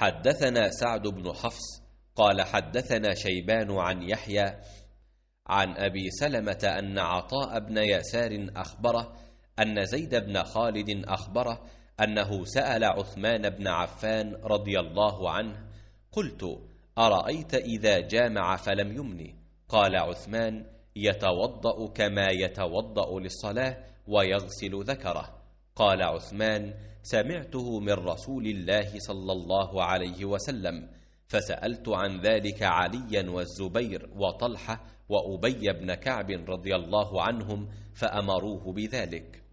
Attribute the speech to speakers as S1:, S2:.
S1: حدثنا سعد بن حفص
S2: قال حدثنا شيبان عن يحيى عن أبي سلمة أن عطاء بن يسار أخبره أن زيد بن خالد أخبره أنه سأل عثمان بن عفان رضي الله عنه قلت أرأيت إذا جامع فلم يمني قال عثمان يتوضأ كما يتوضأ للصلاة ويغسل ذكره قال عثمان سمعته من رسول الله صلى الله عليه وسلم فسألت عن ذلك عليا والزبير وطلحة وأبي بن كعب رضي الله
S1: عنهم فأمروه بذلك